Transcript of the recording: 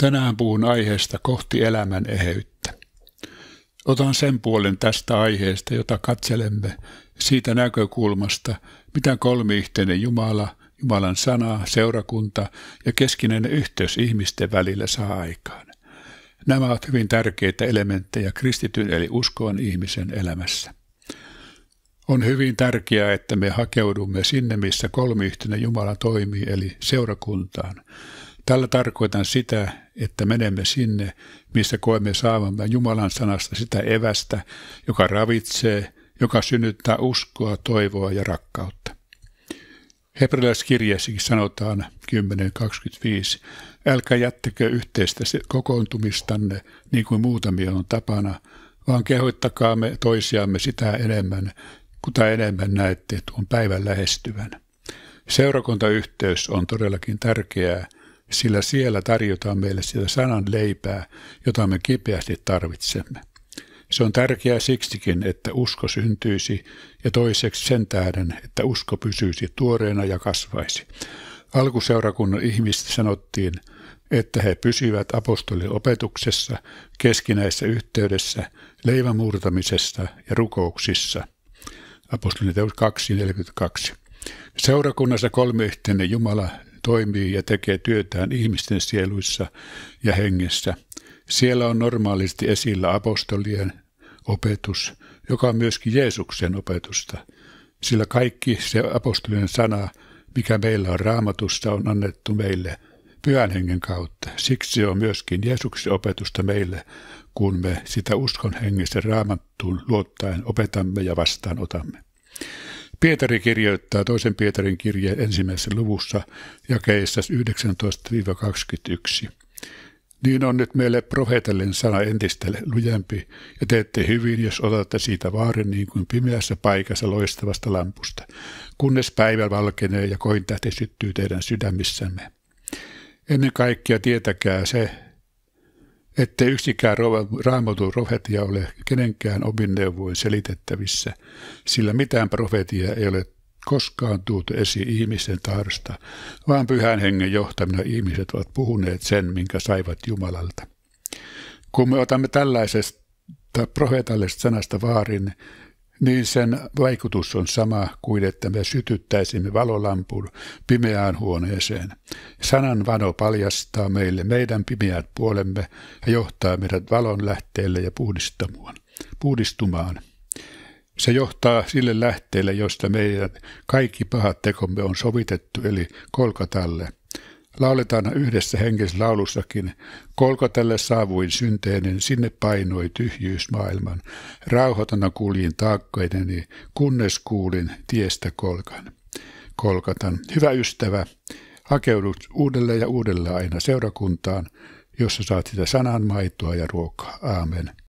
Tänään puhun aiheesta kohti elämän eheyttä. Otan sen puolen tästä aiheesta, jota katselemme siitä näkökulmasta, mitä kolmiyhteinen Jumala, Jumalan sana, seurakunta ja keskinen yhteys ihmisten välillä saa aikaan. Nämä ovat hyvin tärkeitä elementtejä kristityn eli uskoon ihmisen elämässä. On hyvin tärkeää, että me hakeudumme sinne, missä kolmiyhteinen Jumala toimii, eli seurakuntaan. Tällä tarkoitan sitä, että menemme sinne, missä koemme saavamme Jumalan sanasta sitä evästä, joka ravitsee, joka synnyttää uskoa, toivoa ja rakkautta. Hebrealaiskirjeessäkin sanotaan 10.25. Älkää jättäkö yhteistä kokoontumistanne niin kuin muutamia on tapana, vaan kehoittakaamme toisiamme sitä enemmän, kuta enemmän näette tuon päivän lähestyvän. Seurakuntayhteys on todellakin tärkeää – sillä siellä tarjotaan meille sitä sanan leipää, jota me kipeästi tarvitsemme. Se on tärkeää siksikin, että usko syntyisi ja toiseksi sen tähden, että usko pysyisi tuoreena ja kasvaisi. Alkuseurakunnan ihmistä sanottiin, että he pysyvät apostoliopetuksessa, keskinäisessä yhteydessä, leivämurtamisessa ja rukouksissa. Apostolin teos 2.42. Seurakunnassa kolmeyhteinen Jumala, toimii ja tekee työtään ihmisten sieluissa ja hengessä. Siellä on normaalisti esillä apostolien opetus, joka on myöskin Jeesuksen opetusta, sillä kaikki se apostolien sana, mikä meillä on raamatussa, on annettu meille pyhän hengen kautta. Siksi se on myöskin Jeesuksen opetusta meille, kun me sitä uskon hengessä raamattuun luottaen opetamme ja vastaanotamme. Pietari kirjoittaa toisen Pietarin kirjeen ensimmäisessä luvussa jakeissa 19-21. Niin on nyt meille profeetallinen sana entistä lujempi, ja teette hyvin, jos otatte siitä vaarin niin kuin pimeässä paikassa loistavasta lampusta, kunnes päivä valkenee ja kointähti syttyy teidän sydämissämme. Ennen kaikkea tietäkää se, ettei yksikään raamatun profetia ole kenenkään opinneuvoin selitettävissä, sillä mitään profetia ei ole koskaan tuotu esiin ihmisten tahdosta, vaan pyhän hengen johtamina ihmiset ovat puhuneet sen, minkä saivat Jumalalta. Kun me otamme tällaisesta profeetallisesta sanasta vaarin, niin sen vaikutus on sama kuin että me sytyttäisimme valolampun pimeään huoneeseen. Sanan vano paljastaa meille meidän pimeät puolemme ja johtaa meidät valon lähteelle ja puhdistumaan. Se johtaa sille lähteelle, josta meidän kaikki pahat tekomme on sovitettu, eli kolkatalle – Lauletaan yhdessä henkislaulussakin. tälle saavuin synteinen, sinne painoi tyhjyys maailman. Rauhotana kuljin taakkoideni, kunnes kuulin tiestä kolkan. Kolkatan. Hyvä ystävä, hakeudut uudelleen ja uudelleen aina seurakuntaan, jossa saat sitä sanan maitoa ja ruokaa. Aamen.